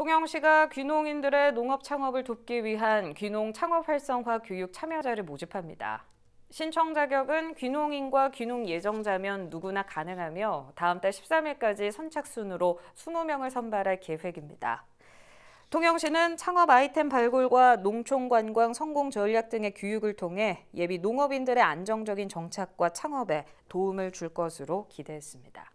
통영시가 귀농인들의 농업 창업을 돕기 위한 귀농 창업 활성화 교육 참여자를 모집합니다. 신청 자격은 귀농인과 귀농 예정자면 누구나 가능하며 다음 달 13일까지 선착순으로 20명을 선발할 계획입니다. 통영시는 창업 아이템 발굴과 농촌 관광 성공 전략 등의 교육을 통해 예비 농업인들의 안정적인 정착과 창업에 도움을 줄 것으로 기대했습니다.